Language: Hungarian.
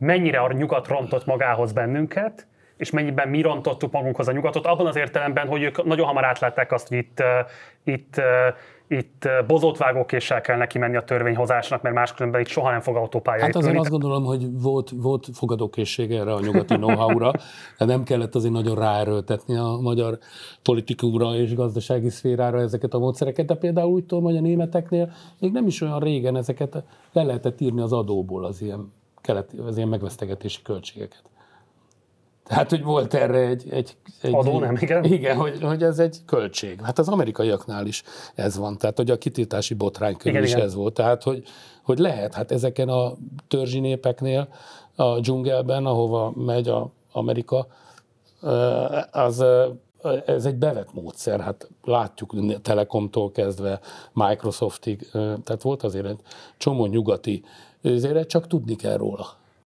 mennyire a nyugat rontott magához bennünket, és mennyiben mi rontottuk magunkhoz a nyugatot, abban az értelemben, hogy ők nagyon hamar átlátták azt, hogy itt, itt, itt bozótvágókéssel kell neki menni a törvényhozásnak, mert máskülönben itt soha nem fog autópálya. Hát azért azt gondolom, hogy volt, volt fogadókészség erre a nyugati know-how-ra, de nem kellett azért nagyon ráerőltetni a magyar politikúra és gazdasági szférára ezeket a módszereket, de például úgy tudom, hogy a németeknél még nem is olyan régen ezeket le lehetett írni az adóból az ilyen kelet, az ilyen megvesztegetési költségeket. Tehát, hogy volt erre egy... egy, egy Adó, nem, igen? Igen, hogy, hogy ez egy költség. Hát az amerikaiaknál is ez van. Tehát, hogy a kitiltási botrány körül igen, is igen. ez volt. Tehát, hogy, hogy lehet, hát ezeken a törzsi népeknél, a dzsungelben, ahova megy a Amerika, az ez egy bevett módszer, hát látjuk Telekomtól kezdve Microsoftig, tehát volt azért egy csomó nyugati ezért csak tudni kell róla.